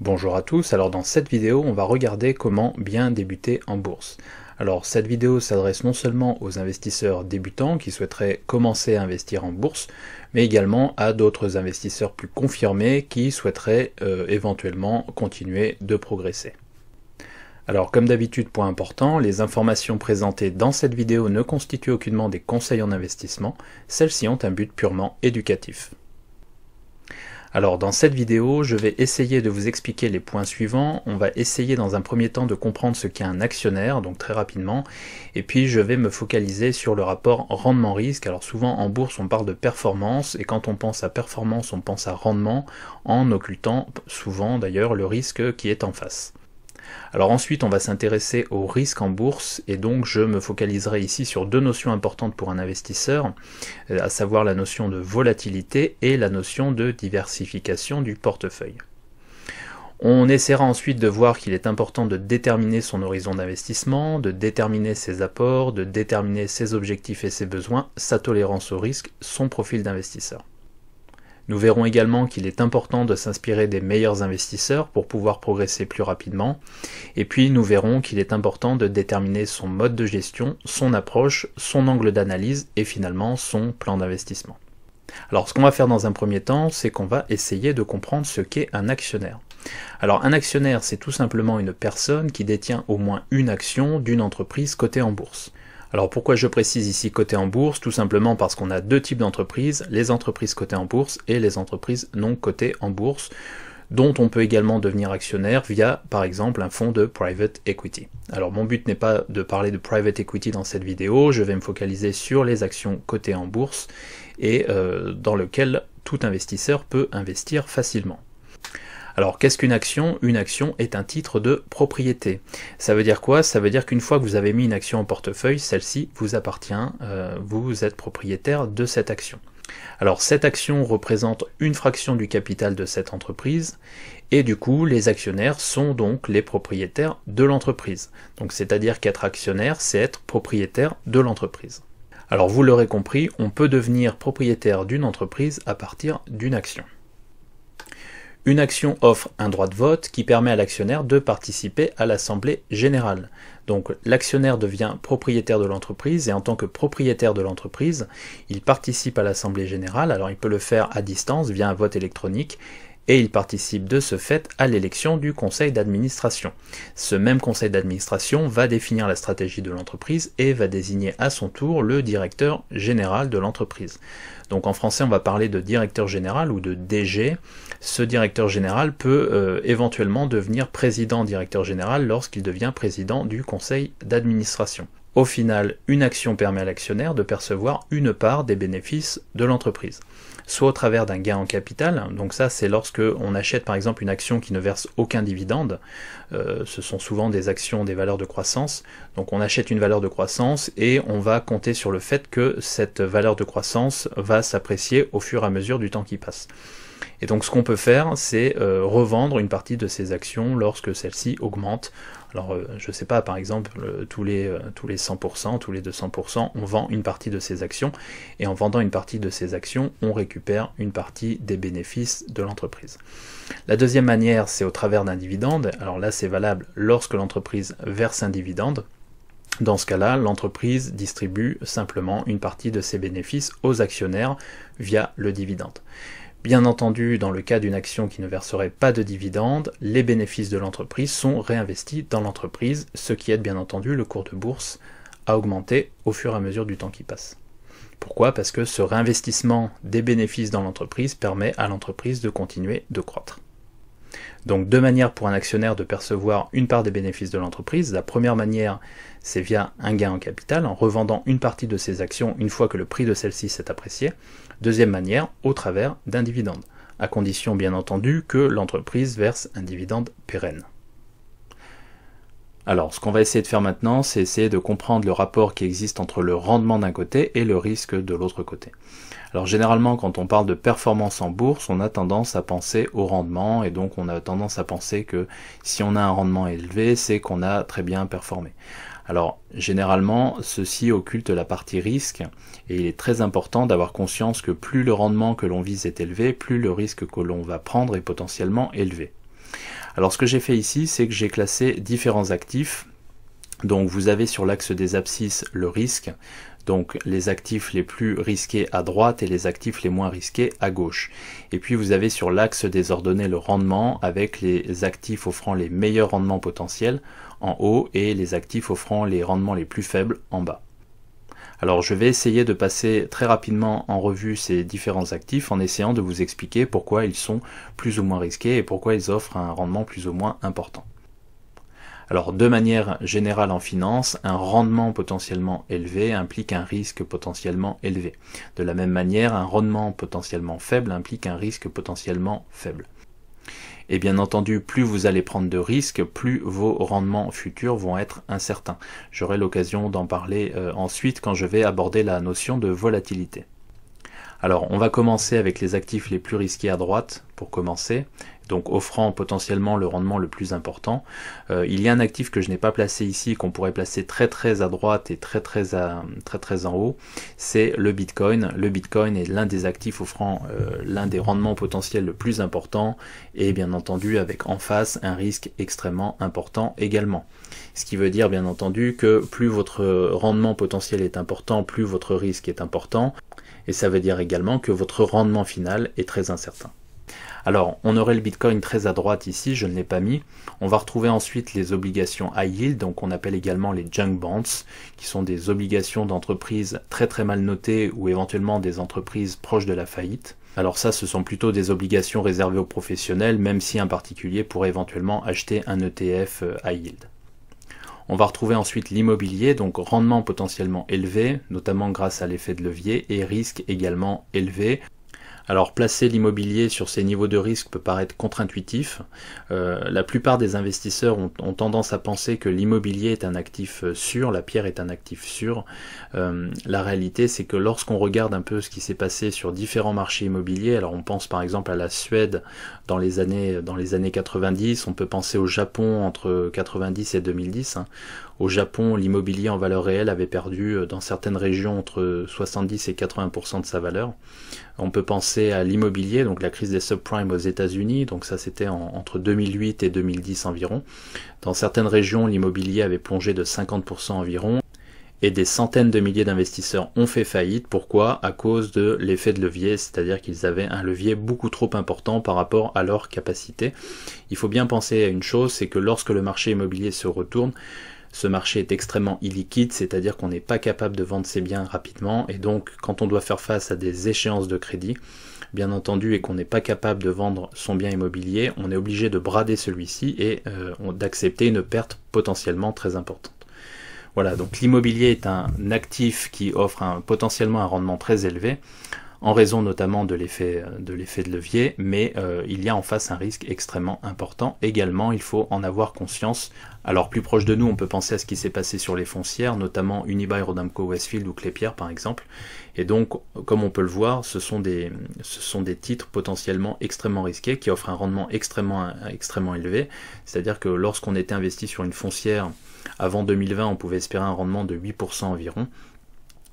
Bonjour à tous, alors dans cette vidéo on va regarder comment bien débuter en bourse. Alors cette vidéo s'adresse non seulement aux investisseurs débutants qui souhaiteraient commencer à investir en bourse, mais également à d'autres investisseurs plus confirmés qui souhaiteraient euh, éventuellement continuer de progresser. Alors comme d'habitude, point important, les informations présentées dans cette vidéo ne constituent aucunement des conseils en investissement, celles-ci ont un but purement éducatif. Alors dans cette vidéo, je vais essayer de vous expliquer les points suivants. On va essayer dans un premier temps de comprendre ce qu'est un actionnaire, donc très rapidement, et puis je vais me focaliser sur le rapport rendement-risque. Alors souvent en bourse on parle de performance, et quand on pense à performance on pense à rendement, en occultant souvent d'ailleurs le risque qui est en face. Alors ensuite, on va s'intéresser aux risques en bourse et donc je me focaliserai ici sur deux notions importantes pour un investisseur, euh, à savoir la notion de volatilité et la notion de diversification du portefeuille. On essaiera ensuite de voir qu'il est important de déterminer son horizon d'investissement, de déterminer ses apports, de déterminer ses objectifs et ses besoins, sa tolérance au risque, son profil d'investisseur. Nous verrons également qu'il est important de s'inspirer des meilleurs investisseurs pour pouvoir progresser plus rapidement. Et puis nous verrons qu'il est important de déterminer son mode de gestion, son approche, son angle d'analyse et finalement son plan d'investissement. Alors ce qu'on va faire dans un premier temps, c'est qu'on va essayer de comprendre ce qu'est un actionnaire. Alors un actionnaire, c'est tout simplement une personne qui détient au moins une action d'une entreprise cotée en bourse. Alors pourquoi je précise ici coté en bourse Tout simplement parce qu'on a deux types d'entreprises, les entreprises cotées en bourse et les entreprises non cotées en bourse dont on peut également devenir actionnaire via par exemple un fonds de private equity. Alors mon but n'est pas de parler de private equity dans cette vidéo, je vais me focaliser sur les actions cotées en bourse et euh, dans lequel tout investisseur peut investir facilement. Alors qu'est-ce qu'une action Une action est un titre de propriété. Ça veut dire quoi Ça veut dire qu'une fois que vous avez mis une action en portefeuille, celle-ci vous appartient, euh, vous êtes propriétaire de cette action. Alors cette action représente une fraction du capital de cette entreprise et du coup les actionnaires sont donc les propriétaires de l'entreprise. Donc c'est-à-dire qu'être actionnaire c'est être propriétaire de l'entreprise. Alors vous l'aurez compris, on peut devenir propriétaire d'une entreprise à partir d'une action. Une action offre un droit de vote qui permet à l'actionnaire de participer à l'assemblée générale. Donc l'actionnaire devient propriétaire de l'entreprise et en tant que propriétaire de l'entreprise, il participe à l'assemblée générale. Alors il peut le faire à distance via un vote électronique et il participe de ce fait à l'élection du conseil d'administration. Ce même conseil d'administration va définir la stratégie de l'entreprise et va désigner à son tour le directeur général de l'entreprise. Donc en français on va parler de directeur général ou de DG ce directeur général peut euh, éventuellement devenir président-directeur général lorsqu'il devient président du conseil d'administration. Au final, une action permet à l'actionnaire de percevoir une part des bénéfices de l'entreprise, soit au travers d'un gain en capital, donc ça c'est lorsque on achète par exemple une action qui ne verse aucun dividende, euh, ce sont souvent des actions des valeurs de croissance, donc on achète une valeur de croissance et on va compter sur le fait que cette valeur de croissance va s'apprécier au fur et à mesure du temps qui passe. Et donc ce qu'on peut faire, c'est euh, revendre une partie de ces actions lorsque celle ci augmente. Alors euh, je ne sais pas, par exemple, euh, tous, les, tous les 100%, tous les 200%, on vend une partie de ces actions. Et en vendant une partie de ces actions, on récupère une partie des bénéfices de l'entreprise. La deuxième manière, c'est au travers d'un dividende. Alors là, c'est valable lorsque l'entreprise verse un dividende. Dans ce cas-là, l'entreprise distribue simplement une partie de ses bénéfices aux actionnaires via le dividende. Bien entendu, dans le cas d'une action qui ne verserait pas de dividendes, les bénéfices de l'entreprise sont réinvestis dans l'entreprise, ce qui aide bien entendu le cours de bourse à augmenter au fur et à mesure du temps qui passe. Pourquoi Parce que ce réinvestissement des bénéfices dans l'entreprise permet à l'entreprise de continuer de croître. Donc deux manières pour un actionnaire de percevoir une part des bénéfices de l'entreprise. La première manière, c'est via un gain en capital, en revendant une partie de ses actions une fois que le prix de celle-ci s'est apprécié. Deuxième manière, au travers d'un dividende, à condition bien entendu que l'entreprise verse un dividende pérenne. Alors, ce qu'on va essayer de faire maintenant, c'est essayer de comprendre le rapport qui existe entre le rendement d'un côté et le risque de l'autre côté. Alors, généralement, quand on parle de performance en bourse, on a tendance à penser au rendement et donc on a tendance à penser que si on a un rendement élevé, c'est qu'on a très bien performé. Alors, généralement, ceci occulte la partie risque et il est très important d'avoir conscience que plus le rendement que l'on vise est élevé, plus le risque que l'on va prendre est potentiellement élevé. Alors ce que j'ai fait ici, c'est que j'ai classé différents actifs. Donc vous avez sur l'axe des abscisses le risque, donc les actifs les plus risqués à droite et les actifs les moins risqués à gauche. Et puis vous avez sur l'axe des ordonnées le rendement avec les actifs offrant les meilleurs rendements potentiels en haut et les actifs offrant les rendements les plus faibles en bas. Alors je vais essayer de passer très rapidement en revue ces différents actifs en essayant de vous expliquer pourquoi ils sont plus ou moins risqués et pourquoi ils offrent un rendement plus ou moins important. Alors de manière générale en finance, un rendement potentiellement élevé implique un risque potentiellement élevé. De la même manière, un rendement potentiellement faible implique un risque potentiellement faible. Et bien entendu, plus vous allez prendre de risques, plus vos rendements futurs vont être incertains. J'aurai l'occasion d'en parler euh, ensuite quand je vais aborder la notion de volatilité. Alors on va commencer avec les actifs les plus risqués à droite pour commencer, donc offrant potentiellement le rendement le plus important. Euh, il y a un actif que je n'ai pas placé ici, qu'on pourrait placer très très à droite et très très, très, très en haut, c'est le Bitcoin. Le Bitcoin est l'un des actifs offrant euh, l'un des rendements potentiels le plus important et bien entendu avec en face un risque extrêmement important également. Ce qui veut dire bien entendu que plus votre rendement potentiel est important, plus votre risque est important et ça veut dire également que votre rendement final est très incertain. Alors, on aurait le Bitcoin très à droite ici, je ne l'ai pas mis. On va retrouver ensuite les obligations high yield, donc on appelle également les junk bonds, qui sont des obligations d'entreprises très très mal notées ou éventuellement des entreprises proches de la faillite. Alors ça, ce sont plutôt des obligations réservées aux professionnels, même si un particulier pourrait éventuellement acheter un ETF euh, high yield. On va retrouver ensuite l'immobilier, donc rendement potentiellement élevé, notamment grâce à l'effet de levier, et risque également élevé, alors placer l'immobilier sur ces niveaux de risque peut paraître contre-intuitif. Euh, la plupart des investisseurs ont, tendance à penser que l'immobilier est un actif euh, sûr, la pierre est un actif sûr. Euh, la réalité c'est que lorsqu'on regarde un peu ce qui s'est passé sur différents marchés immobiliers, alors on pense par exemple à la Suède dans les années, dans les années 90, on peut penser au Japon entre 90 et 2010, au Japon, l'immobilier en valeur réelle avait perdu euh, dans certaines régions entre 70 et 80 de sa valeur. On peut penser à l'immobilier, donc la crise des subprimes aux États-Unis, donc ça c'était entre 2008 et 2010 environ. Dans certaines régions, l'immobilier avait plongé de 50 environ et des centaines de milliers d'investisseurs ont fait faillite. Pourquoi À cause de l'effet de levier, c'est-à-dire qu'ils avaient un levier beaucoup trop important par rapport à leur capacité. Il faut bien penser à une chose, c'est que lorsque le marché immobilier se retourne, ce marché est extrêmement illiquide, c'est-à-dire qu'on n'est pas capable de vendre ses biens rapidement et donc quand on doit faire face à des échéances de crédit, bien entendu, et qu'on n'est pas capable de vendre son bien immobilier, on est obligé de brader celui-ci et euh, d'accepter une perte potentiellement très importante. Voilà, donc l'immobilier est un actif qui offre potentiellement un rendement très élevé en raison notamment de l'effet de l'effet de levier, mais euh, il y a en face un risque extrêmement important. Également, il faut en avoir conscience. Alors plus proche de nous, on peut penser à ce qui s'est passé sur les foncières, notamment Unibail, Rodamco, Westfield ou Clépierre par exemple. Et donc, comme on peut le voir, ce sont des ce sont des titres potentiellement extrêmement risqués qui offrent un rendement extrêmement extrêmement élevé. C'est-à-dire que lorsqu'on était investi sur une foncière avant 2020, on pouvait espérer un rendement de 8% environ.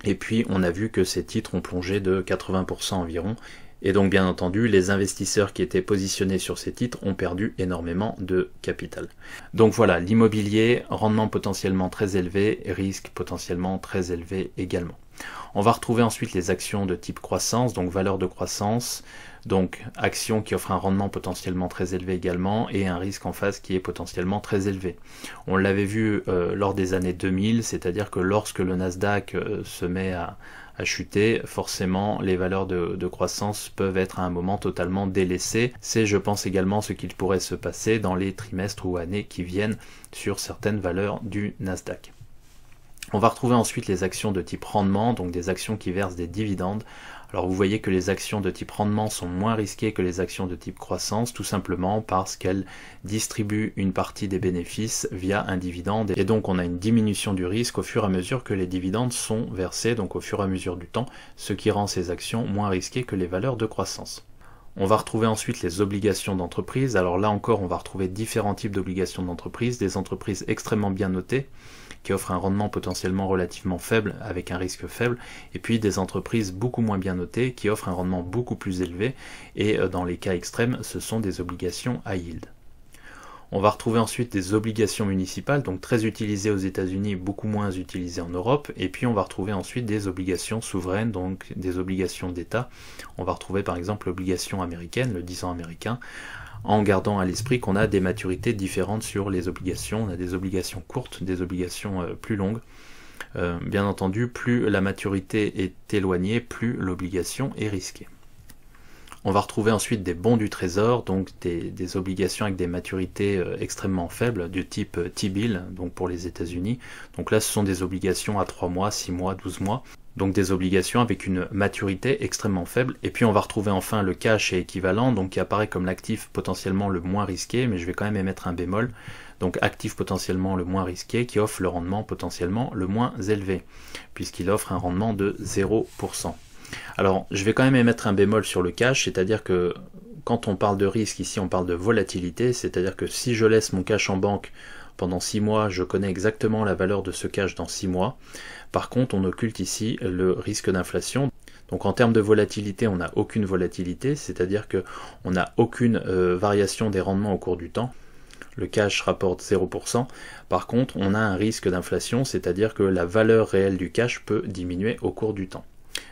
Et puis on a vu que ces titres ont plongé de 80% environ. Et donc bien entendu, les investisseurs qui étaient positionnés sur ces titres ont perdu énormément de capital. Donc voilà, l'immobilier, rendement potentiellement très élevé, risque potentiellement très élevé également. On va retrouver ensuite les actions de type croissance, donc valeur de croissance, donc action qui offre un rendement potentiellement très élevé également et un risque en face qui est potentiellement très élevé. On l'avait vu euh, lors des années 2000, c'est-à-dire que lorsque le Nasdaq euh, se met à, chuter, forcément les valeurs de, de, croissance peuvent être à un moment totalement délaissées. C'est je pense également ce qu'il pourrait se passer dans les trimestres ou années qui viennent sur certaines valeurs du Nasdaq. On va retrouver ensuite les actions de type rendement, donc des actions qui versent des dividendes. Alors vous voyez que les actions de type rendement sont moins risquées que les actions de type croissance, tout simplement parce qu'elles distribuent une partie des bénéfices via un dividende. Et donc on a une diminution du risque au fur et à mesure que les dividendes sont versés, donc au fur et à mesure du temps, ce qui rend ces actions moins risquées que les valeurs de croissance. On va retrouver ensuite les obligations d'entreprise. Alors là encore, on va retrouver différents types d'obligations d'entreprise, des entreprises extrêmement bien notées, qui offrent un rendement potentiellement relativement faible avec un risque faible, et puis des entreprises beaucoup moins bien notées qui offrent un rendement beaucoup plus élevé, et euh, dans les cas extrêmes, ce sont des obligations à yield. On va retrouver ensuite des obligations municipales, donc très utilisées aux États-Unis, beaucoup moins utilisées en Europe. Et puis on va retrouver ensuite des obligations souveraines, donc des obligations d'État. On va retrouver par exemple l'obligation américaine, le 10 ans américain, en gardant à l'esprit qu'on a des maturités différentes sur les obligations. On a des obligations courtes, des obligations euh, plus longues. Euh, bien entendu, plus la maturité est éloignée, plus l'obligation est risquée. On va retrouver ensuite des bons du trésor, donc des, obligations avec des maturités euh, extrêmement faibles, du type T-bill, donc pour les États-Unis. Donc là, ce sont des obligations à 3 mois, 6 mois, 12 mois donc des obligations avec une maturité extrêmement faible. Et puis on va retrouver enfin le cash et équivalent, donc qui apparaît comme l'actif potentiellement le moins risqué, mais je vais quand même émettre un bémol, donc actif potentiellement le moins risqué qui offre le rendement potentiellement le moins élevé, puisqu'il offre un rendement de 0%. Alors je vais quand même émettre un bémol sur le cash, c'est-à-dire que quand on parle de risque, ici on parle de volatilité, c'est-à-dire que si je laisse mon cash en banque pendant six mois, je connais exactement la valeur de ce cash dans six mois. Par contre, on occulte ici le risque d'inflation. Donc en termes de volatilité, on n'a aucune volatilité, c'est-à-dire qu'on n'a aucune euh, variation des rendements au cours du temps le cash rapporte 0%. Par contre, on a un risque d'inflation, c'est-à-dire que la valeur réelle du cash peut diminuer au cours du temps.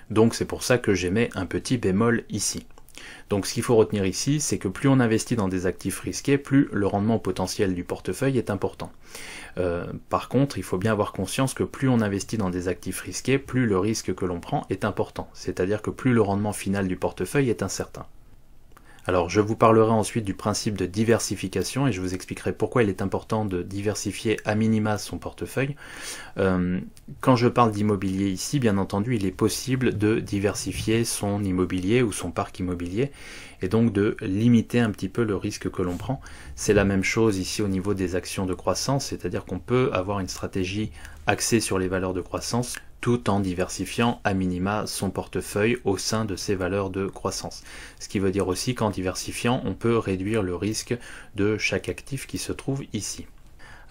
Donc c'est pour ça que j'émets un petit bémol ici. Donc ce qu'il faut retenir ici, c'est que plus on investit dans des actifs risqués, plus le rendement potentiel du portefeuille est important. Euh, par contre, il faut bien avoir conscience que plus on investit dans des actifs risqués, plus le risque que l'on prend est important, c'est-à-dire que plus le rendement final du portefeuille est incertain. Alors je vous parlerai ensuite du principe de diversification et je vous expliquerai pourquoi il est important de diversifier à minima son portefeuille. Euh, quand je parle d'immobilier ici, bien entendu, il est possible de diversifier son immobilier ou son parc immobilier et donc de limiter un petit peu le risque que l'on prend. C'est la même chose ici au niveau des actions de croissance, c'est-à-dire qu'on peut avoir une stratégie axée sur les valeurs de croissance tout en diversifiant à minima son portefeuille au sein de ses valeurs de croissance. Ce qui veut dire aussi qu'en diversifiant, on peut réduire le risque de chaque actif qui se trouve ici.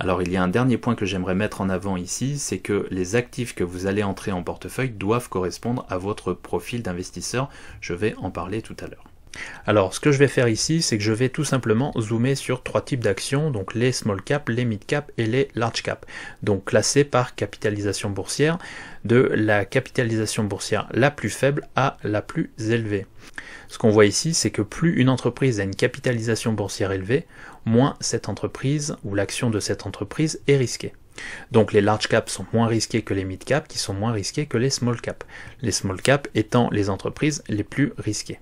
Alors il y a un dernier point que j'aimerais mettre en avant ici, c'est que les actifs que vous allez entrer en portefeuille doivent correspondre à votre profil d'investisseur. Je vais en parler tout à l'heure. Alors ce que je vais faire ici, c'est que je vais tout simplement zoomer sur trois types d'actions, donc les small cap, les mid cap et les large cap. Donc classés par capitalisation boursière, de la capitalisation boursière la plus faible à la plus élevée. Ce qu'on voit ici, c'est que plus une entreprise a une capitalisation boursière élevée, moins cette entreprise ou l'action de cette entreprise est risquée. Donc les large caps sont moins risqués que les mid cap qui sont moins risqués que les small caps. Les small cap étant les entreprises les plus risquées.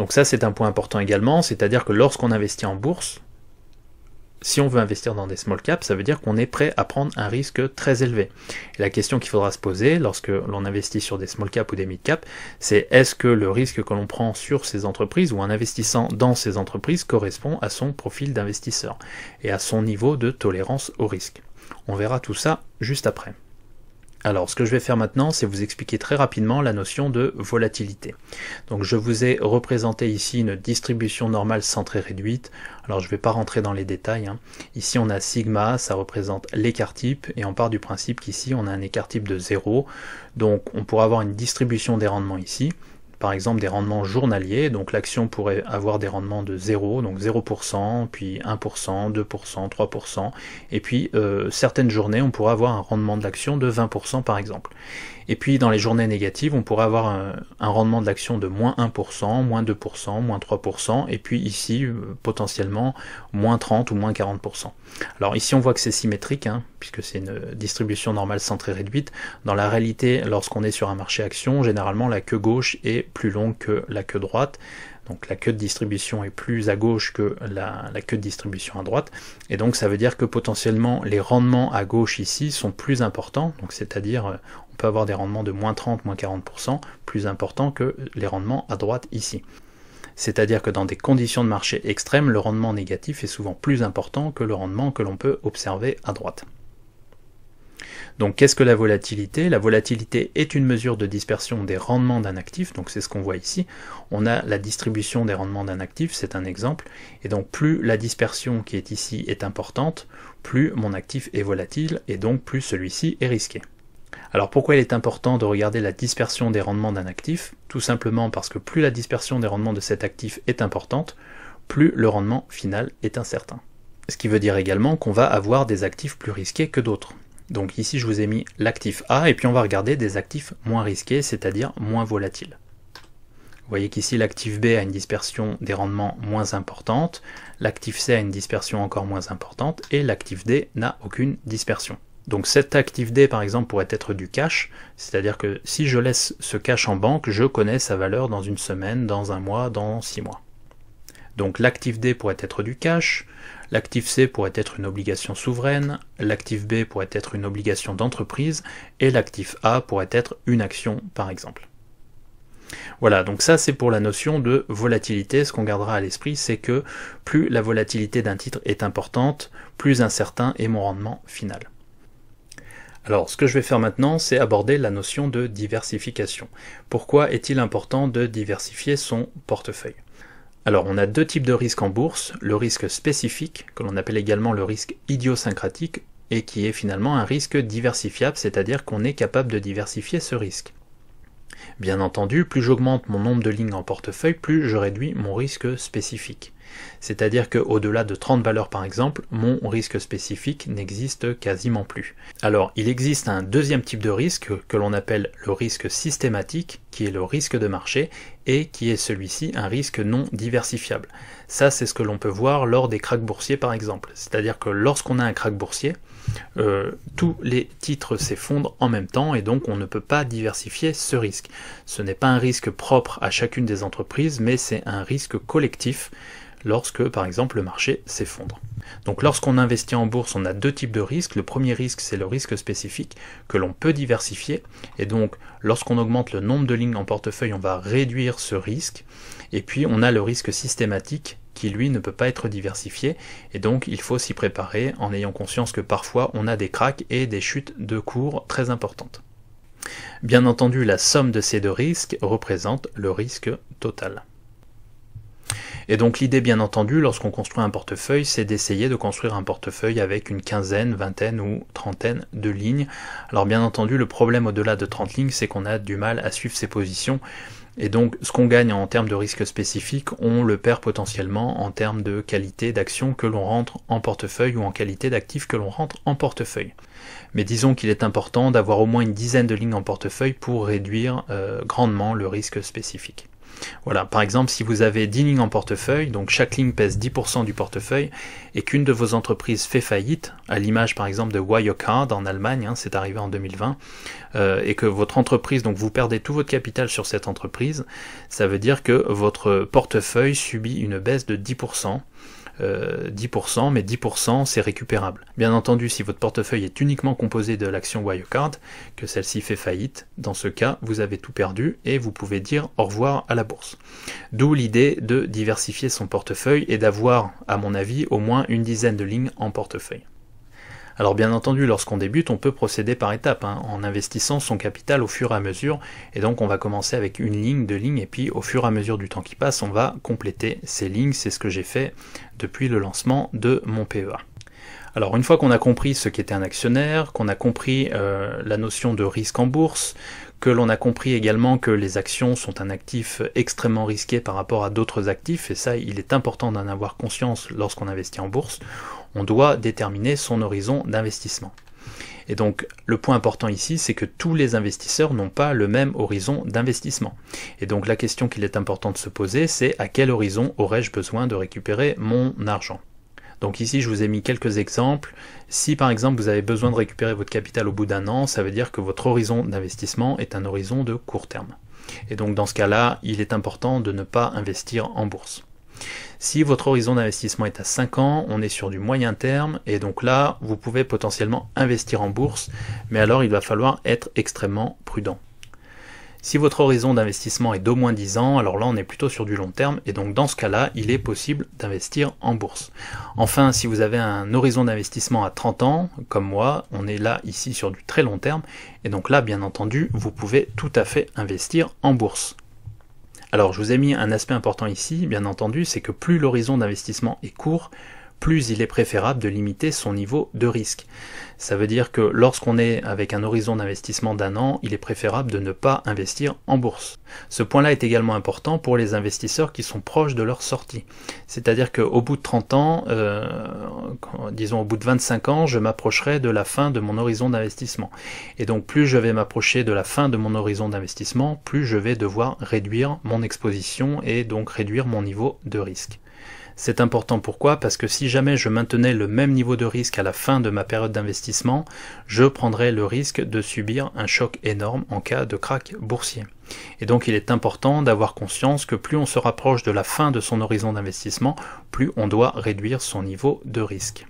Donc ça, c'est un point important également, c'est-à-dire que lorsqu'on investit en bourse, si on veut investir dans des small caps, ça veut dire qu'on est prêt à prendre un risque très élevé. la question qu'il faudra se poser lorsque l'on investit sur des small caps ou des mid caps, c'est est-ce que le risque que l'on prend sur ces entreprises ou en investissant dans ces entreprises correspond à son profil d'investisseur et à son niveau de tolérance au risque. On verra tout ça juste après. Alors, ce que je vais faire maintenant, c'est vous expliquer très rapidement la notion de volatilité. Donc, je vous ai représenté ici une distribution normale centrée réduite. Alors, je ne vais pas rentrer dans les détails. Hein. Ici, on a sigma, ça représente l'écart type, et on part du principe qu'ici, on a un écart type de 0. Donc, on pourra avoir une distribution des rendements ici par exemple des rendements journaliers, donc l'action pourrait avoir des rendements de 0, donc 0%, puis 1%, 2%, 3%, et puis euh, certaines journées on pourrait avoir un rendement de l'action de 20% par exemple. Et puis dans les journées négatives, on pourrait avoir un, rendement de l'action de moins 1%, moins 2%, moins 3%, et puis ici euh, potentiellement moins 30 ou moins 40%. Alors ici on voit que c'est symétrique, hein, puisque c'est une distribution normale centrée réduite. Dans la réalité, lorsqu'on est sur un marché action, généralement la queue gauche est plus longue que la queue droite. Donc la queue de distribution est plus à gauche que la, la, queue de distribution à droite. Et donc ça veut dire que potentiellement les rendements à gauche ici sont plus importants. Donc c'est-à-dire euh, peut avoir des rendements de moins 30, moins 40%, plus importants que les rendements à droite ici. C'est-à-dire que dans des conditions de marché extrêmes, le rendement négatif est souvent plus important que le rendement que l'on peut observer à droite. Donc qu'est-ce que la volatilité La volatilité est une mesure de dispersion des rendements d'un actif, donc c'est ce qu'on voit ici. On a la distribution des rendements d'un actif, c'est un exemple, et donc plus la dispersion qui est ici est importante, plus mon actif est volatile, et donc plus celui-ci est risqué. Alors pourquoi il est important de regarder la dispersion des rendements d'un actif Tout simplement parce que plus la dispersion des rendements de cet actif est importante, plus le rendement final est incertain. Ce qui veut dire également qu'on va avoir des actifs plus risqués que d'autres. Donc ici je vous ai mis l'actif A et puis on va regarder des actifs moins risqués, c'est-à-dire moins volatiles. Vous voyez qu'ici l'actif B a une dispersion des rendements moins importante, l'actif C a une dispersion encore moins importante et l'actif D n'a aucune dispersion. Donc cet actif D, par exemple pourrait être du cash, c'est-à-dire que si je laisse ce cash en banque, je connais sa valeur dans une semaine, dans un mois, dans six mois. Donc l'actif D pourrait être du cash, l'actif C pourrait être une obligation souveraine, l'actif B pourrait être une obligation d'entreprise, et l'actif A pourrait être une action par exemple. Voilà, donc ça c'est pour la notion de volatilité. Ce qu'on gardera à l'esprit, c'est que plus la volatilité d'un titre est importante, plus incertain est mon rendement final. Alors, ce que je vais faire maintenant, c'est aborder la notion de diversification. Pourquoi est-il important de diversifier son portefeuille Alors, on a deux types de risques en bourse, le risque spécifique, que l'on appelle également le risque idiosyncratique, et qui est finalement un risque diversifiable, c'est-à-dire qu'on est capable de diversifier ce risque. Bien entendu, plus j'augmente mon nombre de lignes en portefeuille, plus je réduis mon risque spécifique. C'est-à-dire qu'au-delà de 30 valeurs par exemple, mon risque spécifique n'existe quasiment plus. Alors il existe un deuxième type de risque que l'on appelle le risque systématique, qui est le risque de marché, et qui est celui-ci un risque non diversifiable. Ça c'est ce que l'on peut voir lors des craques boursiers par exemple. C'est-à-dire que lorsqu'on a un krach boursier, euh, tous les titres s'effondrent en même temps et donc on ne peut pas diversifier ce risque. Ce n'est pas un risque propre à chacune des entreprises, mais c'est un risque collectif lorsque, par exemple, le marché s'effondre. Donc lorsqu'on investit en bourse, on a deux types de risques. Le premier risque, c'est le risque spécifique que l'on peut diversifier. Et donc, lorsqu'on augmente le nombre de lignes en portefeuille, on va réduire ce risque. Et puis, on a le risque systématique qui, lui, ne peut pas être diversifié. Et donc, il faut s'y préparer en ayant conscience que parfois, on a des cracks et des chutes de cours très importantes. Bien entendu, la somme de ces deux risques représente le risque total. Et donc l'idée, bien entendu, lorsqu'on construit un portefeuille, c'est d'essayer de construire un portefeuille avec une quinzaine, vingtaine ou trentaine de lignes. Alors bien entendu, le problème au-delà de 30 lignes, c'est qu'on a du mal à suivre ses positions. Et donc, ce qu'on gagne en termes de risque spécifique, on le perd potentiellement en termes de qualité d'action que l'on rentre en portefeuille ou en qualité d'actif que l'on rentre en portefeuille. Mais disons qu'il est important d'avoir au moins une dizaine de lignes en portefeuille pour réduire euh, grandement le risque spécifique. Voilà, par exemple, si vous avez 10 lignes en portefeuille, donc chaque ligne pèse 10% du portefeuille, et qu'une de vos entreprises fait faillite, à l'image par exemple de Wirecard en Allemagne, hein, c'est arrivé en 2020, euh, et que votre entreprise, donc vous perdez tout votre capital sur cette entreprise, ça veut dire que votre portefeuille subit une baisse de 10%, 10%, euh, mais 10% c'est récupérable. Bien entendu, si votre portefeuille est uniquement composé de l'action Wirecard, que celle-ci fait faillite, dans ce cas, vous avez tout perdu et vous pouvez dire au revoir à la bourse. D'où l'idée de diversifier son portefeuille et d'avoir, à mon avis, au moins une dizaine de lignes en portefeuille. Alors bien entendu, lorsqu'on débute, on peut procéder par étapes, hein, en investissant son capital au fur et à mesure, et donc on va commencer avec une ligne, deux lignes, et puis au fur et à mesure du temps qui passe, on va compléter ces lignes, c'est ce que j'ai fait depuis le lancement de mon PEA. Alors une fois qu'on a compris ce qu'était un actionnaire, qu'on a compris euh, la notion de risque en bourse, que l'on a compris également que les actions sont un actif extrêmement risqué par rapport à d'autres actifs, et ça il est important d'en avoir conscience lorsqu'on investit en bourse, on doit déterminer son horizon d'investissement. Et donc le point important ici, c'est que tous les investisseurs n'ont pas le même horizon d'investissement. Et donc la question qu'il est important de se poser, c'est à quel horizon aurais-je besoin de récupérer mon argent donc ici, je vous ai mis quelques exemples. Si par exemple vous avez besoin de récupérer votre capital au bout d'un an, ça veut dire que votre horizon d'investissement est un horizon de court terme. Et donc dans ce cas-là, il est important de ne pas investir en bourse. Si votre horizon d'investissement est à 5 ans, on est sur du moyen terme et donc là, vous pouvez potentiellement investir en bourse, mais alors il va falloir être extrêmement prudent. Si votre horizon d'investissement est d'au moins 10 ans, alors là on est plutôt sur du long terme et donc dans ce cas-là, il est possible d'investir en bourse. Enfin, si vous avez un horizon d'investissement à 30 ans, comme moi, on est là ici sur du très long terme et donc là, bien entendu, vous pouvez tout à fait investir en bourse. Alors je vous ai mis un aspect important ici, bien entendu, c'est que plus l'horizon d'investissement est court, plus il est préférable de limiter son niveau de risque. Ça veut dire que lorsqu'on est avec un horizon d'investissement d'un an, il est préférable de ne pas investir en bourse. Ce point-là est également important pour les investisseurs qui sont proches de leur sortie. C'est-à-dire qu'au bout de 30 ans, euh, disons au bout de 25 ans, je m'approcherai de la fin de mon horizon d'investissement. Et donc plus je vais m'approcher de la fin de mon horizon d'investissement, plus je vais devoir réduire mon exposition et donc réduire mon niveau de risque. C'est important pourquoi Parce que si jamais je maintenais le même niveau de risque à la fin de ma période d'investissement, je prendrais le risque de subir un choc énorme en cas de krach boursier. Et donc il est important d'avoir conscience que plus on se rapproche de la fin de son horizon d'investissement, plus on doit réduire son niveau de risque.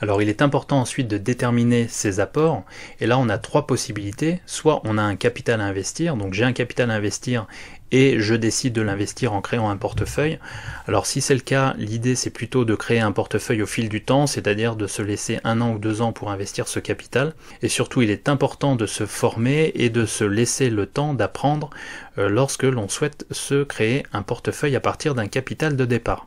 Alors il est important ensuite de déterminer ses apports, et là on a trois possibilités, soit on a un capital à investir, donc j'ai un capital à investir et je décide de l'investir en créant un portefeuille. Alors si c'est le cas, l'idée c'est plutôt de créer un portefeuille au fil du temps, c'est-à-dire de se laisser un an ou deux ans pour investir ce capital. Et surtout, il est important de se former et de se laisser le temps d'apprendre euh, lorsque l'on souhaite se créer un portefeuille à partir d'un capital de départ.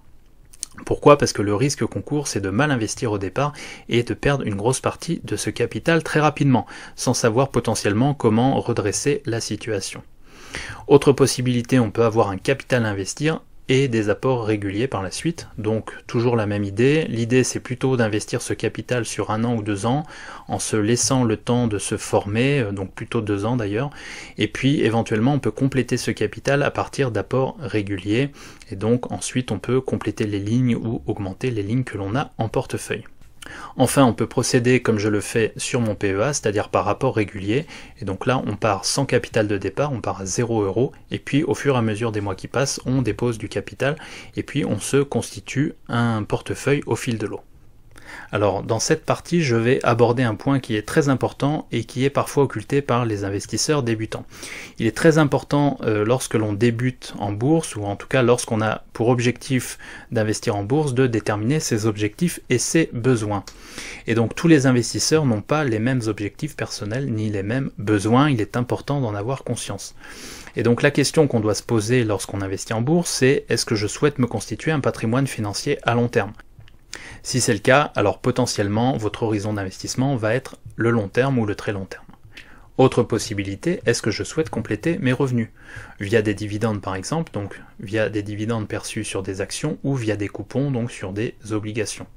Pourquoi Parce que le risque qu'on court, c'est de mal investir au départ et de perdre une grosse partie de ce capital très rapidement, sans savoir potentiellement comment redresser la situation. Autre possibilité, on peut avoir un capital à investir et des apports réguliers par la suite. Donc toujours la même idée. L'idée c'est plutôt d'investir ce capital sur un an ou deux ans en se laissant le temps de se former, euh, donc plutôt deux ans d'ailleurs. Et puis éventuellement on peut compléter ce capital à partir d'apports réguliers. Et donc ensuite on peut compléter les lignes ou augmenter les lignes que l'on a en portefeuille. Enfin, on peut procéder comme je le fais sur mon PEA, c'est-à-dire par rapport régulier. Et donc là, on part sans capital de départ, on part à 0 euros. Et puis, au fur et à mesure des mois qui passent, on dépose du capital. Et puis, on se constitue un portefeuille au fil de l'eau. Alors dans cette partie, je vais aborder un point qui est très important et qui est parfois occulté par les investisseurs débutants. Il est très important euh, lorsque l'on débute en bourse ou en tout cas lorsqu'on a pour objectif d'investir en bourse de déterminer ses objectifs et ses besoins. Et donc tous les investisseurs n'ont pas les mêmes objectifs personnels ni les mêmes besoins, il est important d'en avoir conscience. Et donc la question qu'on doit se poser lorsqu'on investit en bourse, c'est est-ce que je souhaite me constituer un patrimoine financier à long terme si c'est le cas, alors potentiellement votre horizon d'investissement va être le long terme ou le très long terme. Autre possibilité, est-ce que je souhaite compléter mes revenus Via des dividendes par exemple, donc via des dividendes perçus sur des actions ou via des coupons, donc sur des obligations.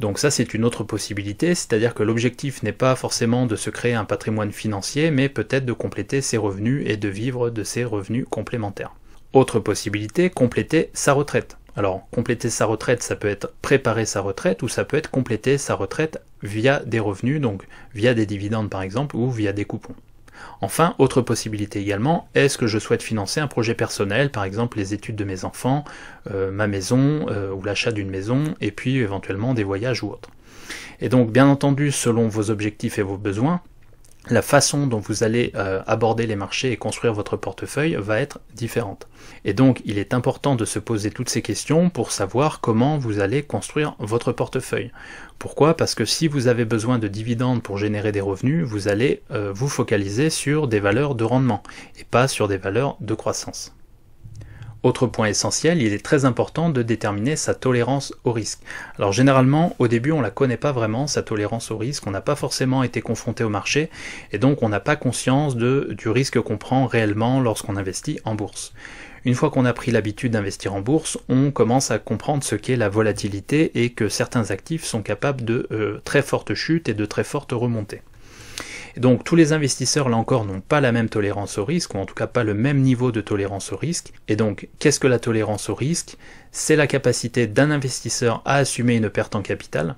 Donc ça c'est une autre possibilité, c'est-à-dire que l'objectif n'est pas forcément de se créer un patrimoine financier, mais peut-être de compléter ses revenus et de vivre de ses revenus complémentaires. Autre possibilité, compléter sa retraite. Alors, compléter sa retraite, ça peut être préparer sa retraite ou ça peut être compléter sa retraite via des revenus, donc via des dividendes par exemple ou via des coupons. Enfin, autre possibilité également, est-ce que je souhaite financer un projet personnel, par exemple les études de mes enfants, euh, ma maison euh, ou l'achat d'une maison, et puis éventuellement des voyages ou autres. Et donc, bien entendu, selon vos objectifs et vos besoins, la façon dont vous allez euh, aborder les marchés et construire votre portefeuille va être différente. Et donc, il est important de se poser toutes ces questions pour savoir comment vous allez construire votre portefeuille. Pourquoi Parce que si vous avez besoin de dividendes pour générer des revenus, vous allez euh, vous focaliser sur des valeurs de rendement et pas sur des valeurs de croissance. Autre point essentiel, il est très important de déterminer sa tolérance au risque. Alors généralement, au début, on la connaît pas vraiment, sa tolérance au risque, on n'a pas forcément été confronté au marché, et donc on n'a pas conscience du risque qu'on prend réellement lorsqu'on investit en bourse. Une fois qu'on a pris l'habitude d'investir en bourse, on commence à comprendre ce qu'est la volatilité et que certains actifs sont capables de euh, très fortes chutes et de très fortes remontées. Donc tous les investisseurs, là encore, n'ont pas la même tolérance au risque, ou en tout cas pas le même niveau de tolérance au risque. Et donc, qu'est-ce que la tolérance au risque C'est la capacité d'un investisseur à assumer une perte en capital,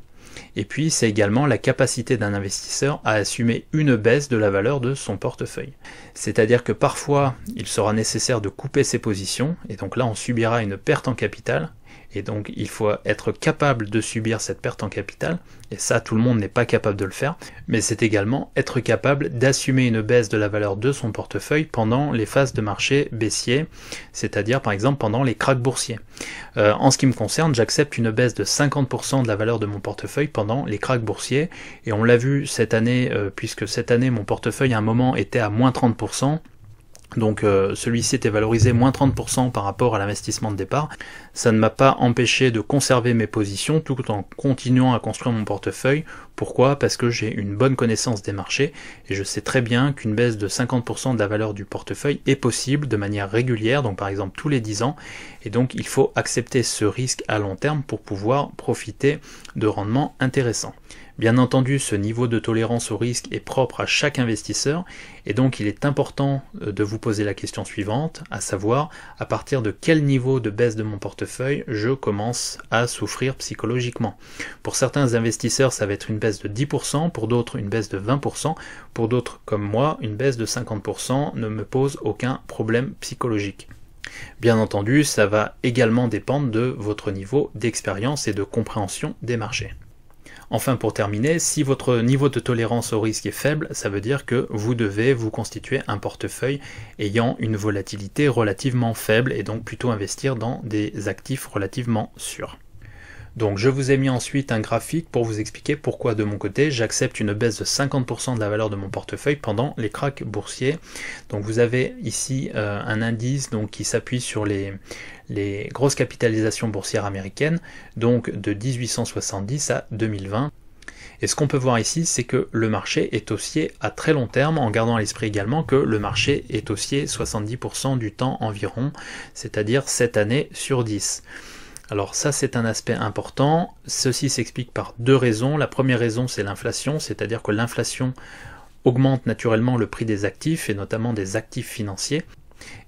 et puis, c'est également la capacité d'un investisseur à assumer une baisse de la valeur de son portefeuille. C'est-à-dire que parfois, il sera nécessaire de couper ses positions, et donc là, on subira une perte en capital, et donc il faut être capable de subir cette perte en capital, et ça tout le monde n'est pas capable de le faire, mais c'est également être capable d'assumer une baisse de la valeur de son portefeuille pendant les phases de marché baissier, c'est-à-dire par exemple pendant les cracks boursiers. Euh, en ce qui me concerne, j'accepte une baisse de 50% de la valeur de mon portefeuille pendant les cracks boursiers, et on l'a vu cette année, euh, puisque cette année mon portefeuille à un moment était à moins 30%, donc euh, celui-ci était valorisé moins 30% par rapport à l'investissement de départ. Ça ne m'a pas empêché de conserver mes positions tout en continuant à construire mon portefeuille. Pourquoi Parce que j'ai une bonne connaissance des marchés et je sais très bien qu'une baisse de 50% de la valeur du portefeuille est possible de manière régulière, donc par exemple tous les 10 ans. Et donc il faut accepter ce risque à long terme pour pouvoir profiter de rendements intéressants. Bien entendu, ce niveau de tolérance au risque est propre à chaque investisseur et donc il est important euh, de vous poser la question suivante, à savoir à partir de quel niveau de baisse de mon portefeuille je commence à souffrir psychologiquement. Pour certains investisseurs, ça va être une baisse de 10%, pour d'autres une baisse de 20%, pour d'autres comme moi, une baisse de 50% ne me pose aucun problème psychologique. Bien entendu, ça va également dépendre de votre niveau d'expérience et de compréhension des marchés. Enfin, pour terminer, si votre niveau de tolérance au risque est faible, ça veut dire que vous devez vous constituer un portefeuille ayant une volatilité relativement faible et donc plutôt investir dans des actifs relativement sûrs. Donc je vous ai mis ensuite un graphique pour vous expliquer pourquoi de mon côté j'accepte une baisse de 50% de la valeur de mon portefeuille pendant les cracks boursiers. Donc vous avez ici euh, un indice donc, qui s'appuie sur les, les grosses capitalisations boursières américaines, donc de 1870 à 2020. Et ce qu'on peut voir ici, c'est que le marché est haussier à très long terme, en gardant à l'esprit également que le marché est haussier 70% du temps environ, c'est-à-dire 7 années sur 10. Alors ça c'est un aspect important, ceci s'explique par deux raisons. La première raison c'est l'inflation, c'est-à-dire que l'inflation augmente naturellement le prix des actifs et notamment des actifs financiers.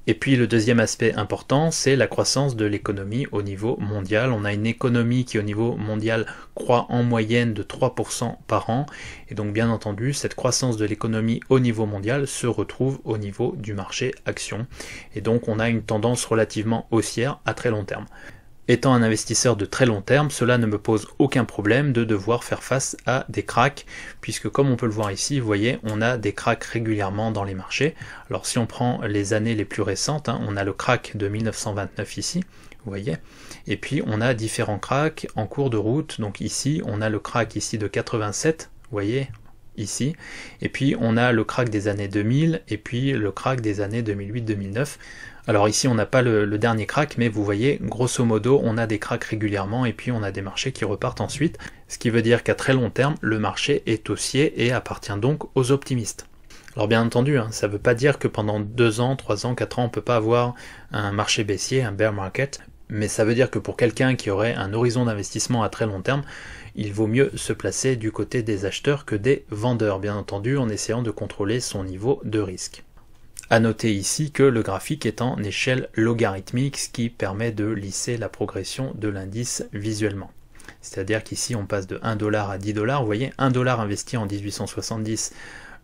Et puis le deuxième aspect important, c'est la croissance de l'économie au niveau mondial. On a une économie qui au niveau mondial croît en moyenne de 3% par an. Et donc bien entendu, cette croissance de l'économie au niveau mondial se retrouve au niveau du marché action. Et donc on a une tendance relativement haussière à très long terme. Étant un investisseur de très long terme, cela ne me pose aucun problème de devoir faire face à des cracks, puisque comme on peut le voir ici, vous voyez, on a des cracks régulièrement dans les marchés. Alors si on prend les années les plus récentes, hein, on a le crack de 1929 ici, vous voyez, et puis on a différents cracks en cours de route. Donc ici, on a le crack ici de 87, vous voyez, ici. Et puis on a le crack des années 2000 et puis le crack des années 2008-2009. Alors ici, on n'a pas le, dernier crack, mais vous voyez, grosso modo, on a des cracks régulièrement et puis on a des marchés qui repartent ensuite, ce qui veut dire qu'à très long terme, le marché est haussier et appartient donc aux optimistes. Alors bien entendu, hein, ça ne veut pas dire que pendant 2 ans, 3 ans, 4 ans, on ne peut pas avoir un marché baissier, un bear market, mais ça veut dire que pour quelqu'un qui aurait un horizon d'investissement à très long terme, il vaut mieux se placer du côté des acheteurs que des vendeurs, bien entendu, en essayant de contrôler son niveau de risque. À noter ici que le graphique est en échelle logarithmique, ce qui permet de lisser la progression de l'indice visuellement. C'est-à-dire qu'ici on passe de 1 dollar à 10 dollars. Vous voyez, 1 dollar investi en 1870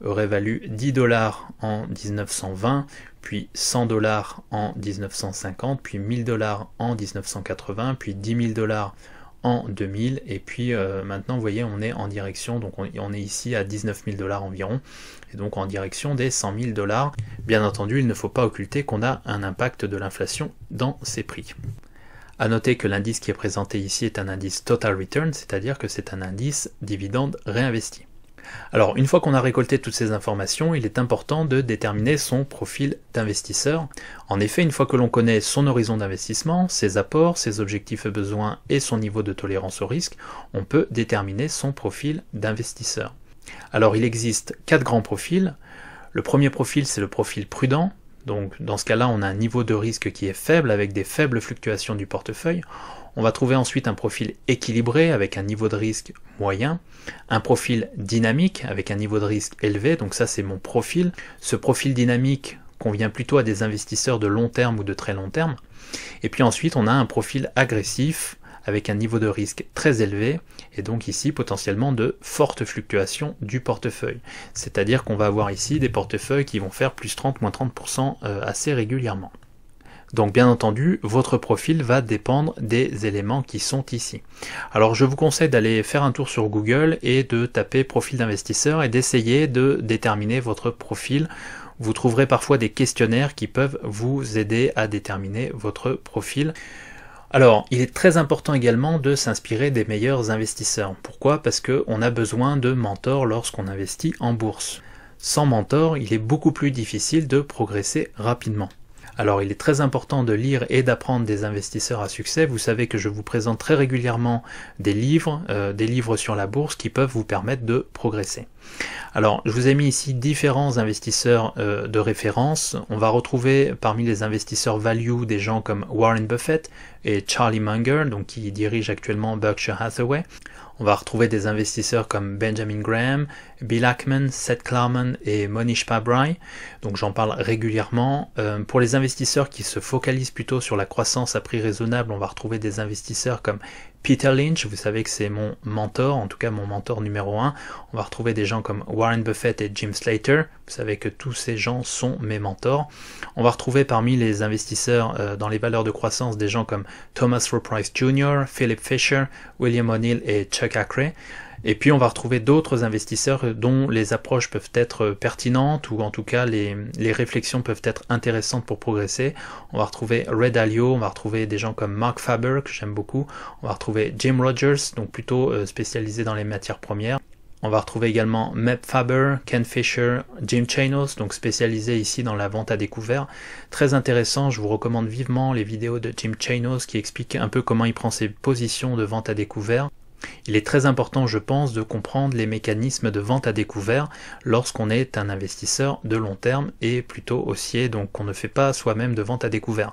aurait valu 10 dollars en 1920, puis 100 dollars en 1950, puis 1000 dollars en 1980, puis 10 000 dollars en 2000 et puis euh, maintenant vous voyez on est en direction donc on, est ici à 19 000 dollars environ donc en direction des 100 000 dollars. Bien entendu, il ne faut pas occulter qu'on a un impact de l'inflation dans ces prix. À noter que l'indice qui est présenté ici est un indice total return, c'est-à-dire que c'est un indice dividende réinvesti. Alors, une fois qu'on a récolté toutes ces informations, il est important de déterminer son profil d'investisseur. En effet, une fois que l'on connaît son horizon d'investissement, ses apports, ses objectifs et besoins et son niveau de tolérance au risque, on peut déterminer son profil d'investisseur. Alors il existe quatre grands profils. Le premier profil, c'est le profil prudent. Donc dans ce cas-là, on a un niveau de risque qui est faible avec des faibles fluctuations du portefeuille. On va trouver ensuite un profil équilibré avec un niveau de risque moyen, un profil dynamique avec un niveau de risque élevé, donc ça c'est mon profil. Ce profil dynamique convient plutôt à des investisseurs de long terme ou de très long terme. Et puis ensuite on a un profil agressif avec un niveau de risque très élevé et donc ici potentiellement de fortes fluctuations du portefeuille. C'est-à-dire qu'on va avoir ici des portefeuilles qui vont faire plus 30, moins 30% euh, assez régulièrement. Donc bien entendu, votre profil va dépendre des éléments qui sont ici. Alors je vous conseille d'aller faire un tour sur Google et de taper profil d'investisseur et d'essayer de déterminer votre profil. Vous trouverez parfois des questionnaires qui peuvent vous aider à déterminer votre profil. Alors, il est très important également de s'inspirer des meilleurs investisseurs. Pourquoi Parce qu'on a besoin de mentors lorsqu'on investit en bourse. Sans mentor, il est beaucoup plus difficile de progresser rapidement. Alors il est très important de lire et d'apprendre des investisseurs à succès. Vous savez que je vous présente très régulièrement des livres, euh, des livres sur la bourse qui peuvent vous permettre de progresser. Alors je vous ai mis ici différents investisseurs euh, de référence. On va retrouver parmi les investisseurs value des gens comme Warren Buffett et Charlie Munger, donc qui dirige actuellement Berkshire Hathaway. On va retrouver des investisseurs comme Benjamin Graham, Bill Ackman, Seth Klarman et Monish Pabrai. Donc j'en parle régulièrement. Euh, pour les investisseurs qui se focalisent plutôt sur la croissance à prix raisonnable, on va retrouver des investisseurs comme Peter Lynch, vous savez que c'est mon mentor, en tout cas mon mentor numéro un. On va retrouver des gens comme Warren Buffett et Jim Slater. Vous savez que tous ces gens sont mes mentors. On va retrouver parmi les investisseurs euh, dans les valeurs de croissance des gens comme Thomas Rowe Price Jr., Philip Fisher, William O'Neill et Chuck Ackrey. Et puis on va retrouver d'autres investisseurs dont les approches peuvent être pertinentes ou en tout cas les, réflexions peuvent être intéressantes pour progresser. On va retrouver Red Alio, on va retrouver des gens comme Mark Faber que j'aime beaucoup, on va retrouver Jim Rogers, donc plutôt euh, spécialisé dans les matières premières. On va retrouver également Mep Faber, Ken Fisher, Jim Chanos, donc spécialisé ici dans la vente à découvert. Très intéressant, je vous recommande vivement les vidéos de Jim Chanos qui expliquent un peu comment il prend ses positions de vente à découvert. Il est très important, je pense, de comprendre les mécanismes de vente à découvert lorsqu'on est un investisseur de long terme et plutôt haussier, donc qu'on ne fait pas soi-même de vente à découvert.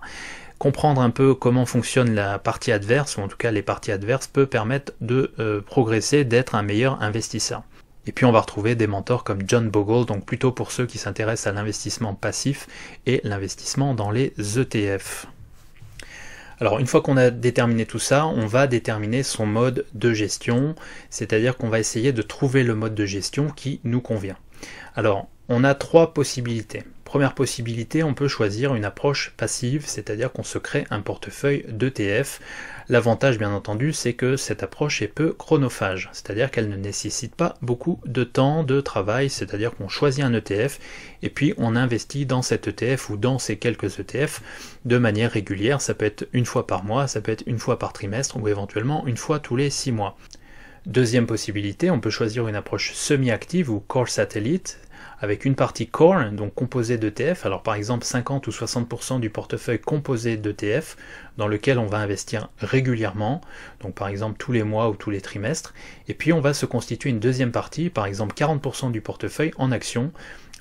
Comprendre un peu comment fonctionne la partie adverse, ou en tout cas les parties adverses, peut permettre de euh, progresser, d'être un meilleur investisseur. Et puis on va retrouver des mentors comme John Bogle, donc plutôt pour ceux qui s'intéressent à l'investissement passif et l'investissement dans les ETF. Alors une fois qu'on a déterminé tout ça, on va déterminer son mode de gestion, c'est-à-dire qu'on va essayer de trouver le mode de gestion qui nous convient. Alors on a trois possibilités. Première possibilité, on peut choisir une approche passive, c'est-à-dire qu'on se crée un portefeuille d'ETF. L'avantage bien entendu c'est que cette approche est peu chronophage, c'est-à-dire qu'elle ne nécessite pas beaucoup de temps de travail, c'est-à-dire qu'on choisit un ETF et puis on investit dans cet ETF ou dans ces quelques ETF de manière régulière, ça peut être une fois par mois, ça peut être une fois par trimestre ou éventuellement une fois tous les six mois. Deuxième possibilité, on peut choisir une approche semi-active ou core satellite, avec une partie core, donc composée d'ETF, alors par exemple 50 ou 60% du portefeuille composé d'ETF, dans lequel on va investir régulièrement, donc par exemple tous les mois ou tous les trimestres, et puis on va se constituer une deuxième partie, par exemple 40% du portefeuille en actions,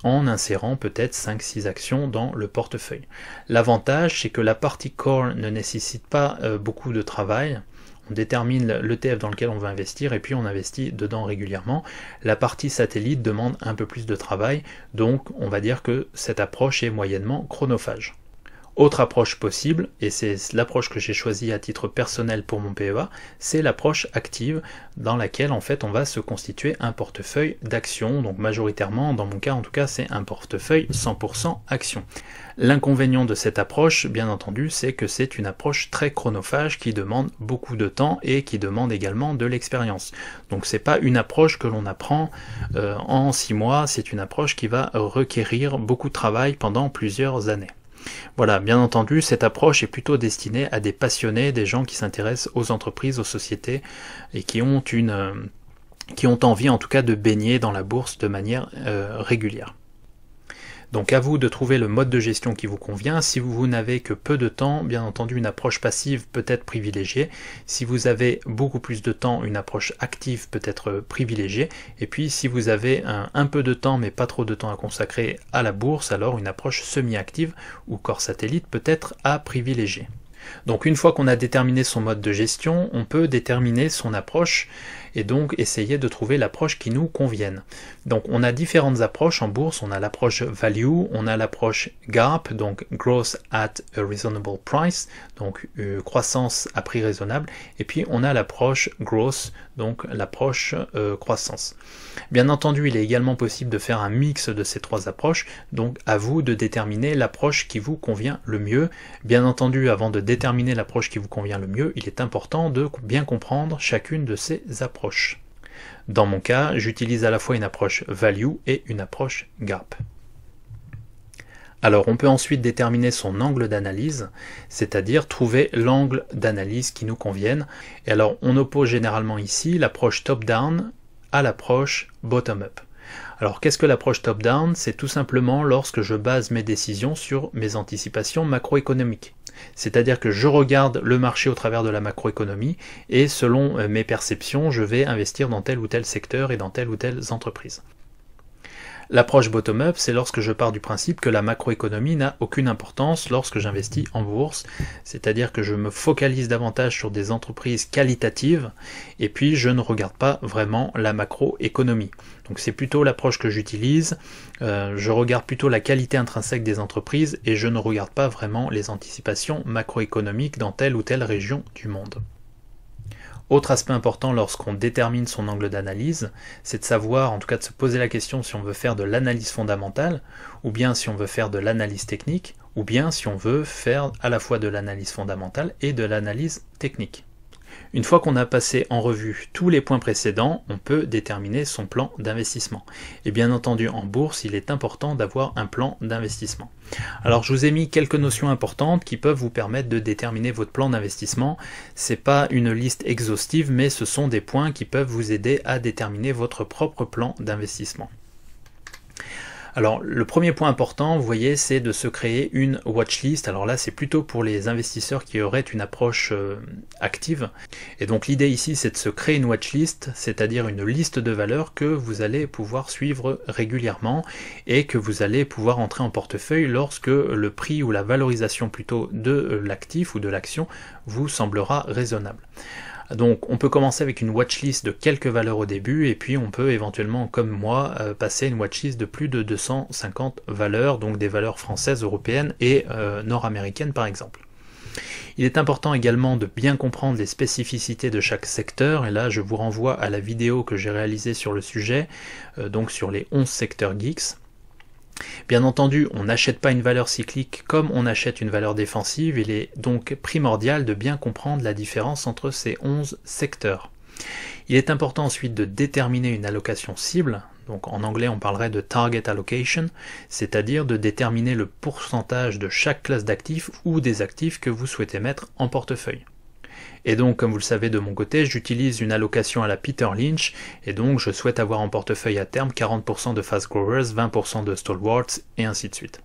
en insérant peut-être 5-6 actions dans le portefeuille. L'avantage, c'est que la partie core ne nécessite pas euh, beaucoup de travail, on détermine l'ETF dans lequel on veut investir et puis on investit dedans régulièrement. La partie satellite demande un peu plus de travail, donc on va dire que cette approche est moyennement chronophage. Autre approche possible, et c'est l'approche que j'ai choisie à titre personnel pour mon PEA, c'est l'approche active dans laquelle en fait on va se constituer un portefeuille d'actions, donc majoritairement dans mon cas en tout cas c'est un portefeuille 100% actions. L'inconvénient de cette approche bien entendu c'est que c'est une approche très chronophage qui demande beaucoup de temps et qui demande également de l'expérience. Donc c'est pas une approche que l'on apprend euh, en six mois, c'est une approche qui va requérir beaucoup de travail pendant plusieurs années. Voilà, bien entendu, cette approche est plutôt destinée à des passionnés, des gens qui s'intéressent aux entreprises, aux sociétés et qui ont une euh, qui ont envie en tout cas de baigner dans la bourse de manière euh, régulière. Donc à vous de trouver le mode de gestion qui vous convient. Si vous n'avez que peu de temps, bien entendu une approche passive peut être privilégiée. Si vous avez beaucoup plus de temps, une approche active peut être privilégiée. Et puis si vous avez un, peu de temps mais pas trop de temps à consacrer à la bourse, alors une approche semi-active ou corps satellite peut être à privilégier. Donc une fois qu'on a déterminé son mode de gestion, on peut déterminer son approche et donc essayer de trouver l'approche qui nous convienne. Donc on a différentes approches en bourse, on a l'approche value, on a l'approche gap, donc growth at a reasonable price, donc euh, croissance à prix raisonnable, et puis on a l'approche growth, donc l'approche euh, croissance. Bien entendu, il est également possible de faire un mix de ces trois approches, donc à vous de déterminer l'approche qui vous convient le mieux. Bien entendu, avant de déterminer l'approche qui vous convient le mieux, il est important de bien comprendre chacune de ces approches. Dans mon cas, j'utilise à la fois une approche value et une approche gap. Alors on peut ensuite déterminer son angle d'analyse, c'est-à-dire trouver l'angle d'analyse qui nous convienne. Et alors on oppose généralement ici l'approche top-down à l'approche bottom-up. Alors qu'est-ce que l'approche top-down C'est tout simplement lorsque je base mes décisions sur mes anticipations macroéconomiques. C'est-à-dire que je regarde le marché au travers de la macroéconomie et selon euh, mes perceptions, je vais investir dans tel ou tel secteur et dans telle ou telle entreprise. L'approche bottom-up, c'est lorsque je pars du principe que la macroéconomie n'a aucune importance lorsque j'investis en bourse, c'est-à-dire que je me focalise davantage sur des entreprises qualitatives et puis je ne regarde pas vraiment la macroéconomie. Donc c'est plutôt l'approche que j'utilise, euh, je regarde plutôt la qualité intrinsèque des entreprises et je ne regarde pas vraiment les anticipations macroéconomiques dans telle ou telle région du monde. Autre aspect important lorsqu'on détermine son angle d'analyse, c'est de savoir, en tout cas de se poser la question si on veut faire de l'analyse fondamentale, ou bien si on veut faire de l'analyse technique, ou bien si on veut faire à la fois de l'analyse fondamentale et de l'analyse technique. Une fois qu'on a passé en revue tous les points précédents, on peut déterminer son plan d'investissement. Et bien entendu, en bourse, il est important d'avoir un plan d'investissement. Alors, je vous ai mis quelques notions importantes qui peuvent vous permettre de déterminer votre plan d'investissement. C'est pas une liste exhaustive, mais ce sont des points qui peuvent vous aider à déterminer votre propre plan d'investissement. Alors le premier point important, vous voyez, c'est de se créer une watchlist. Alors là, c'est plutôt pour les investisseurs qui auraient une approche euh, active. Et donc l'idée ici, c'est de se créer une watchlist, c'est-à-dire une liste de valeurs que vous allez pouvoir suivre régulièrement et que vous allez pouvoir entrer en portefeuille lorsque le prix ou la valorisation plutôt de euh, l'actif ou de l'action vous semblera raisonnable. Donc on peut commencer avec une watchlist de quelques valeurs au début et puis on peut éventuellement, comme moi, euh, passer une watchlist de plus de 250 valeurs, donc des valeurs françaises, européennes et euh, nord-américaines par exemple. Il est important également de bien comprendre les spécificités de chaque secteur, et là je vous renvoie à la vidéo que j'ai réalisée sur le sujet, euh, donc sur les 11 secteurs geeks. Bien entendu, on n'achète pas une valeur cyclique comme on achète une valeur défensive, il est donc primordial de bien comprendre la différence entre ces 11 secteurs. Il est important ensuite de déterminer une allocation cible, donc en anglais on parlerait de target allocation, c'est-à-dire de déterminer le pourcentage de chaque classe d'actifs ou des actifs que vous souhaitez mettre en portefeuille. Et donc, comme vous le savez de mon côté, j'utilise une allocation à la Peter Lynch, et donc je souhaite avoir en portefeuille à terme 40% de Fast Growers, 20% de Stalwarts, et ainsi de suite.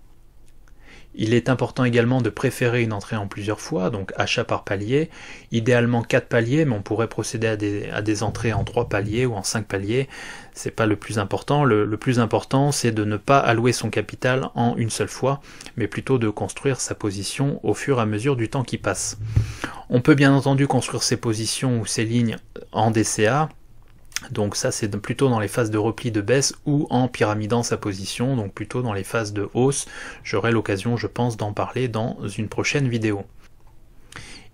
Il est important également de préférer une entrée en plusieurs fois, donc achat par palier, idéalement 4 paliers, mais on pourrait procéder à des, entrées en 3 paliers ou en 5 paliers, c'est pas le plus important. le plus important, c'est de ne pas allouer son capital en une seule fois, mais plutôt de construire sa position au fur et à mesure du temps qui passe. On peut bien entendu construire ses positions ou ses lignes en DCA, donc ça c'est plutôt dans les phases de repli de baisse ou en pyramidant sa position, donc plutôt dans les phases de hausse. J'aurai l'occasion je pense d'en parler dans une prochaine vidéo.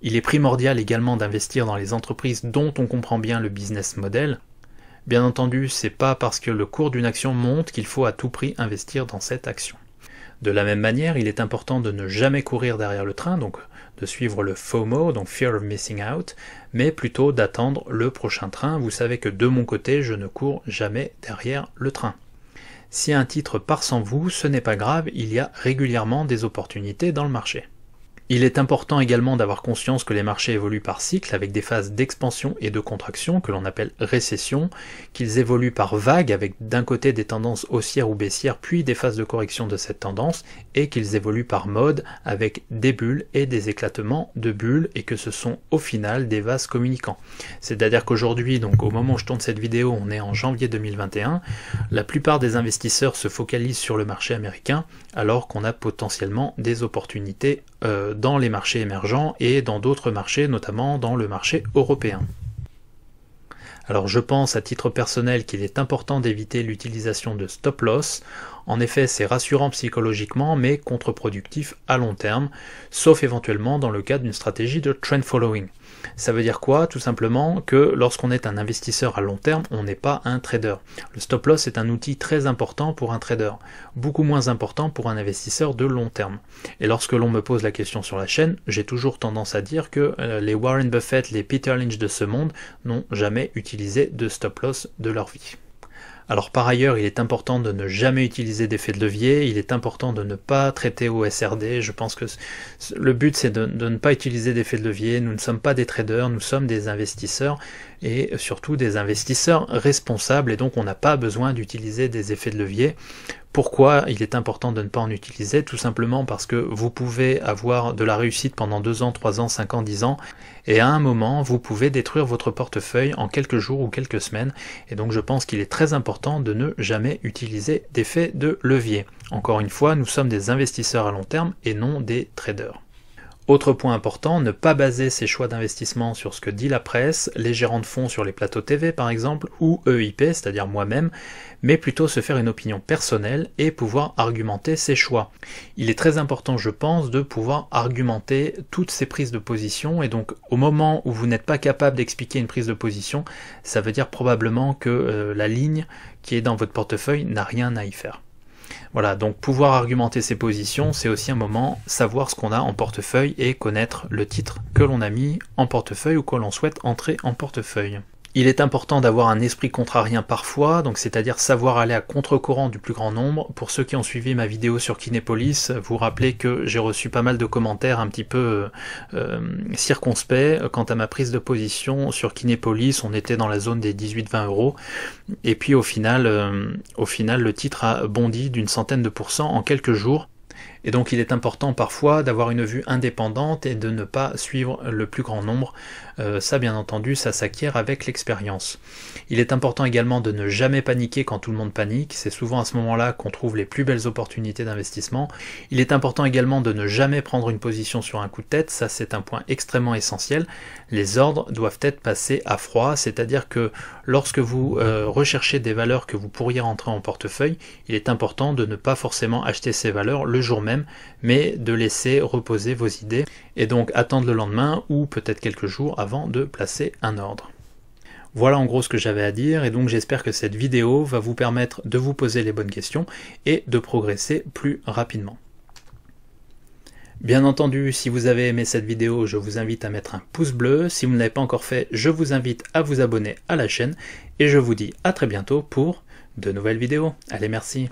Il est primordial également d'investir dans les entreprises dont on comprend bien le business model. Bien entendu, c'est pas parce que le cours d'une action monte qu'il faut à tout prix investir dans cette action. De la même manière, il est important de ne jamais courir derrière le train, donc de suivre le FOMO, donc Fear of Missing Out, mais plutôt d'attendre le prochain train. Vous savez que de mon côté, je ne cours jamais derrière le train. Si un titre part sans vous, ce n'est pas grave, il y a régulièrement des opportunités dans le marché. Il est important également d'avoir conscience que les marchés évoluent par cycle avec des phases d'expansion et de contraction que l'on appelle récession, qu'ils évoluent par vagues avec d'un côté des tendances haussières ou baissières puis des phases de correction de cette tendance et qu'ils évoluent par mode avec des bulles et des éclatements de bulles et que ce sont au final des vases communicants. C'est-à-dire qu'aujourd'hui, donc au moment où je tourne cette vidéo, on est en janvier 2021, la plupart des investisseurs se focalisent sur le marché américain alors qu'on a potentiellement des opportunités euh, dans les marchés émergents et dans d'autres marchés, notamment dans le marché européen. Alors je pense à titre personnel qu'il est important d'éviter l'utilisation de stop loss. En effet, c'est rassurant psychologiquement mais contre-productif à long terme, sauf éventuellement dans le cas d'une stratégie de trend following. Ça veut dire quoi Tout simplement que lorsqu'on est un investisseur à long terme, on n'est pas un trader. Le stop loss est un outil très important pour un trader, beaucoup moins important pour un investisseur de long terme. Et lorsque l'on me pose la question sur la chaîne, j'ai toujours tendance à dire que euh, les Warren Buffett, les Peter Lynch de ce monde n'ont jamais utilisé de stop loss de leur vie. Alors par ailleurs, il est important de ne jamais utiliser d'effet de levier, il est important de ne pas traiter au SRD, je pense que le but c'est de, ne pas utiliser d'effet de levier, nous ne sommes pas des traders, nous sommes des investisseurs, et surtout des investisseurs responsables. Et donc on n'a pas besoin d'utiliser des effets de levier. Pourquoi il est important de ne pas en utiliser Tout simplement parce que vous pouvez avoir de la réussite pendant 2 ans, 3 ans, 5 ans, 10 ans, et à un moment, vous pouvez détruire votre portefeuille en quelques jours ou quelques semaines. Et donc je pense qu'il est très important de ne jamais utiliser d'effet de levier. Encore une fois, nous sommes des investisseurs à long terme et non des traders. Autre point important, ne pas baser ses choix d'investissement sur ce que dit la presse, les gérants de fonds sur les plateaux TV par exemple, ou EIP, c'est-à-dire moi-même, mais plutôt se faire une opinion personnelle et pouvoir argumenter ses choix. Il est très important, je pense, de pouvoir argumenter toutes ses prises de position, et donc au moment où vous n'êtes pas capable d'expliquer une prise de position, ça veut dire probablement que euh, la ligne qui est dans votre portefeuille n'a rien à y faire. Voilà, donc pouvoir argumenter ses positions, c'est aussi un moment savoir ce qu'on a en portefeuille et connaître le titre que l'on a mis en portefeuille ou que l'on souhaite entrer en portefeuille. Il est important d'avoir un esprit contrarien parfois, donc c'est-à-dire savoir aller à contre-courant du plus grand nombre. Pour ceux qui ont suivi ma vidéo sur Kinépolis, vous rappelez que j'ai reçu pas mal de commentaires un petit peu euh, euh circonspects quant à ma prise de position sur Kinépolis. On était dans la zone des 18-20 euros. Et puis au final, euh, au final, le titre a bondi d'une centaine de pourcents en quelques jours. Et donc il est important parfois d'avoir une vue indépendante et de ne pas suivre le plus grand nombre. Euh, ça, bien entendu, ça s'acquiert avec l'expérience. Il est important également de ne jamais paniquer quand tout le monde panique. C'est souvent à ce moment-là qu'on trouve les plus belles opportunités d'investissement. Il est important également de ne jamais prendre une position sur un coup de tête. Ça, c'est un point extrêmement essentiel. Les ordres doivent être passés à froid, c'est-à-dire que lorsque vous euh, recherchez des valeurs que vous pourriez rentrer en portefeuille, il est important de ne pas forcément acheter ces valeurs le jour même, mais de laisser reposer vos idées et donc attendre le lendemain ou peut-être quelques jours avant de placer un ordre. Voilà en gros ce que j'avais à dire et donc j'espère que cette vidéo va vous permettre de vous poser les bonnes questions et de progresser plus rapidement. Bien entendu, si vous avez aimé cette vidéo, je vous invite à mettre un pouce bleu. Si vous ne l'avez pas encore fait, je vous invite à vous abonner à la chaîne et je vous dis à très bientôt pour de nouvelles vidéos. Allez, merci.